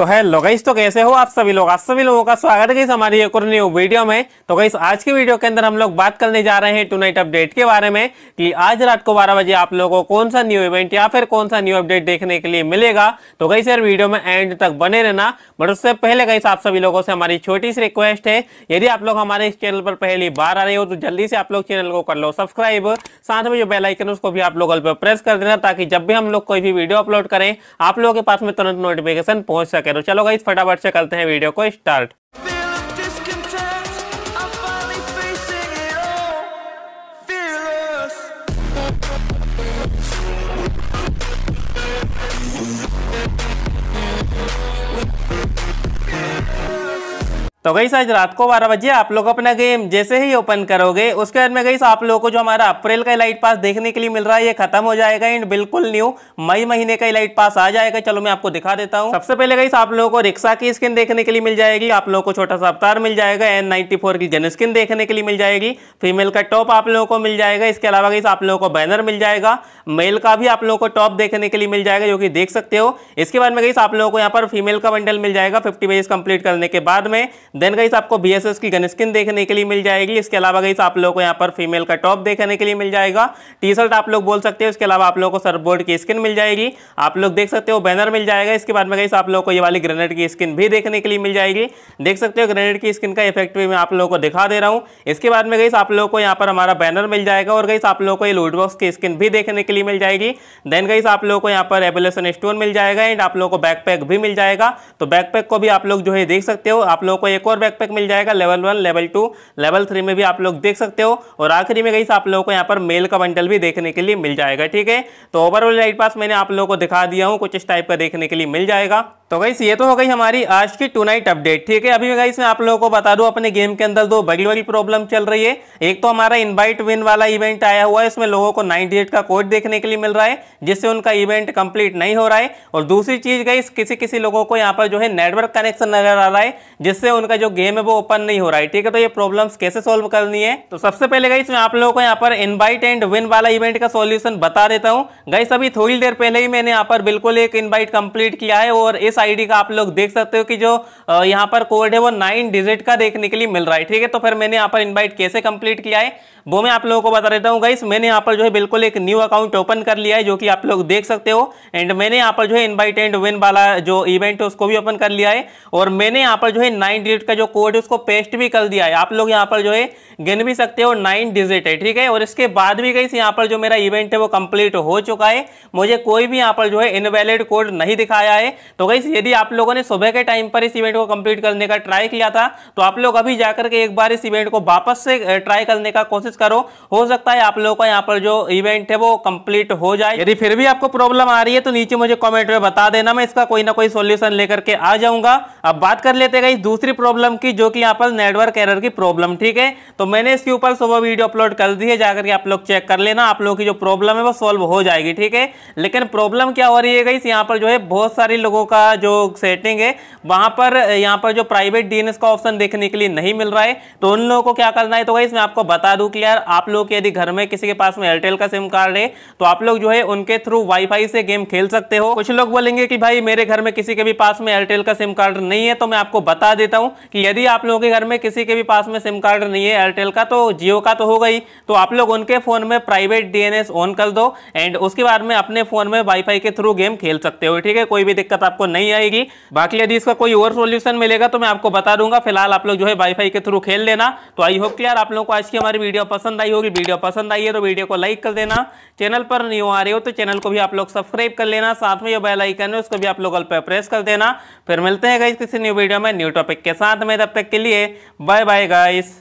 तो है लोगाइस तो कैसे हो आप सभी लोग आप सभी लोगों का स्वागत है हमारी एक और न्यू वीडियो में तो गई आज की वीडियो के अंदर हम लोग बात करने जा रहे हैं टू नाइट अपडेट के बारे में कि आज रात को 12 बजे आप लोगों को कौन सा न्यू इवेंट या फिर कौन सा न्यू अपडेट देखने के लिए मिलेगा तो गई सर वीडियो में एंड तक बने रहना बट उससे पहले गई आप सभी लोगों से हमारी छोटी सी रिक्वेस्ट है यदि आप लोग हमारे इस चैनल पर पहली बार आ रहे हो तो जल्दी से आप लोग चैनल को कर लो सब्सक्राइब साथ में जो बेलाइकन उसको भी आप लोग प्रेस कर देना ताकि जब भी हम लोग कोई भी वीडियो अपलोड करें आप लोगों के पास में तुरंत नोटिफिकेशन पहुंच सके कह तो चलो गाइस फटाफट से करते हैं वीडियो को स्टार्ट तो गई आज रात को बारह बजे आप लोग अपना गेम जैसे ही ओपन करोगे उसके बाद में गई आप लोगों को जो हमारा अप्रैल का लाइट पास देखने के लिए मिल रहा है ये खत्म हो जाएगा एंड बिल्कुल न्यू मई महीने का लाइट पास आ जाएगा चलो मैं आपको दिखा देता हूँ सबसे पहले गई आप लोगों को रिक्शा की स्किन देखने के लिए मिल जाएगी आप लोगों को छोटा सा अवतार मिल जाएगा एन की जन स्किन देखने के लिए मिल जाएगी फीमेल का टॉप आप लोगों को मिल जाएगा इसके अलावा गई आप लोगों को बैनर मिल जाएगा मेल का भी आप लोगों को टॉप देखने के लिए मिल जाएगा जो कि देख सकते हो इसके बाद में गई आप लोगों को यहाँ पर फीमेल का बंडल मिल जाएगा फिफ्टी बेज कंप्लीट करने के बाद में देन गई आपको बी की गन स्किन देखने के लिए मिल जाएगी इसके अलावा गई आप लोग को यहाँ पर फीमेल का टॉप देखने के लिए मिल जाएगा टी शर्ट आप लोग बोल सकते हो इसके अलावा आप लोग को सरबोर्ड की स्किन मिल जाएगी आप लोग देख सकते हो बैनर मिल जाएगा इसके बाद में गई आप लोग को ये वाली ग्रेनेड की स्किन भी देखने के लिए मिल जाएगी देख सकते हो ग्रेनेड की स्किन का इफेक्ट भी मैं आप लोगों को दिखा दे रहा हूँ इसके बाद में गई आप लोग को यहाँ पर हमारा बैनर मिल जाएगा और गई आप लोग को ये लूडबॉक्स की स्किन भी देखने के लिए मिल जाएगी देन गई आप लोग को यहाँ पर एबुलेशन स्टोन मिल जाएगा एंड आप लोगों को बैकपैक भी मिल जाएगा तो बैकपैक को भी आप लोग जो है देख सकते हो आप लोग को ये एक और बैकपैक मिल जाएगा level one level two level three में भी आप लोग देख सकते हो और आखिरी में गई आप लोगों को यहाँ पर मेल का बंडल भी देखने के लिए मिल जाएगा ठीक है तो ओवरऑल राइट पास मैंने आप लोगों को दिखा दिया हूँ कुछ इस टाइप का देखने के लिए मिल जाएगा तो गई ये तो हो गई हमारी आज की टू नाइट अपडेट ठीक है अभी मैं आप लोगों को बता दूं अपने गेम के अंदर दो बड़ी बड़ी प्रॉब्लम चल रही है एक तो हमारा इनवाइट विन वाला इवेंट आया हुआ है इसमें लोगों को 98 का कोड देखने के लिए मिल रहा है जिससे उनका इवेंट कंप्लीट नहीं हो रहा है और दूसरी चीज़ गई किसी किसी लोगों को यहाँ पर जो है नेटवर्क कनेक्शन नजर आ रहा है जिससे उनका जो गेम है वो ओपन नहीं हो रहा है ठीक है तो ये प्रॉब्लम कैसे सोल्व करनी है तो सबसे पहले गई इसमें आप लोगों को यहाँ पर इन्वाइट एंड विन वाला इवेंट का सोल्यूशन बता देता हूँ गई अभी थोड़ी देर पहले ही मैंने यहाँ पर बिल्कुल एक इन्वाइट कंप्लीट किया है और इस आईडी का आप लोग देख सकते हो कि जो यहाँ पर कोड है वो नाइन डिजिट का देखने के लिए मिल रहा है ठीक है तो फिर मैंने यहाँ पर इनवाइट कैसे कंप्लीट किया है वो मैं आप लोगों को बता देता हूँ गाइस मैंने यहाँ पर जो है बिल्कुल एक न्यू अकाउंट ओपन कर लिया है जो कि आप लोग देख सकते हो एंड मैंने यहाँ पर जो है इनवाइट एंड विन वाला जो इवेंट है उसको भी ओपन कर लिया है और मैंने यहाँ पर जो है नाइन डिजिट का जो कोड है उसको पेस्ट भी कर दिया है आप लोग यहाँ पर जो है गिन भी सकते हो नाइन डिजिट है ठीक है और इसके बाद भी गई यहाँ पर जो मेरा इवेंट है वो कंप्लीट हो चुका है मुझे कोई भी यहाँ पर जो है इनवेलिड कोड नहीं दिखाया है तो गई यदि आप लोगों ने सुबह के टाइम पर इस इवेंट को कंप्लीट करने का ट्राई किया था तो आप लोग अभी जाकर के एक बार इस इवेंट को वापस से ट्राई करने का कोशिश करो हो सकता है आप लोगों का यहाँ पर जो इवेंट है वो कंप्लीट हो जाए यदि फिर भी आपको प्रॉब्लम आ रही है तो नीचे मुझे कॉमेंट में बता देना मैं इसका कोई ना कोई सोल्यूशन लेकर के आ जाऊंगा अब बात कर लेते हैं दूसरी प्रॉब्लम की जो कि यहाँ पर नेटवर्क एरर की प्रॉब्लम ठीक है तो मैंने इसके ऊपर सुबह वीडियो अपलोड कर दी है जाकर के आप लोग चेक कर लेना आप लोगों की जो प्रॉब्लम है वो सोल्व हो जाएगी ठीक है लेकिन प्रॉब्लम क्या हो रही है गई यहाँ पर जो है बहुत सारे लोगों का जो सेटिंग है वहां पर यहाँ पर जो प्राइवेट डीएनएस का ऑप्शन देखने के लिए नहीं मिल रहा है तो उन लोगों को क्या करना है तो भाई मैं आपको बता दूँ क्लियर आप लोग यदि घर में किसी के पास में एयरटेल का सिम कार्ड है तो आप लोग जो है उनके थ्रू वाईफाई से गेम खेल सकते हो कुछ लोग बोलेंगे कि भाई मेरे घर में किसी के भी पास में एयरटेल का सिम कार्ड नहीं है तो मैं आपको बता देता हूँ कि यदि आप लोगों के घर में किसी के भी पास में सिम कार्ड नहीं है एयरटेल का तो जियो का तो हो गई तो आप लोग उनके फ़ोन में प्राइवेट डीएनएस ऑन कर दो एंड उसके बाद में अपने फ़ोन में वाईफाई के थ्रू गेम खेल सकते हो ठीक है कोई भी दिक्कत आपको नहीं नहीं आएगी बाकी यदि इसका कोई और सोल्यूशन मिलेगा तो मैं आपको बता दूंगा फिलहाल आप लोग जो है वाईफाई के थ्रू खेल लेना तो आई होप क्लियर आप लोग को आज की हमारी वीडियो पसंद आई होगी वीडियो पसंद आई है तो वीडियो को लाइक कर देना चैनल पर न्यू आ रहे हो तो चैनल को भी आप लोग सब्सक्राइब कर लेना साथ में जो बेलाइकन है उसको भी आप लोग अल पर प्रेस कर देना फिर मिलते हैं गाइस किसी न्यू वीडियो में न्यू टॉपिक के साथ में तब तक के लिए बाय बाय गाइस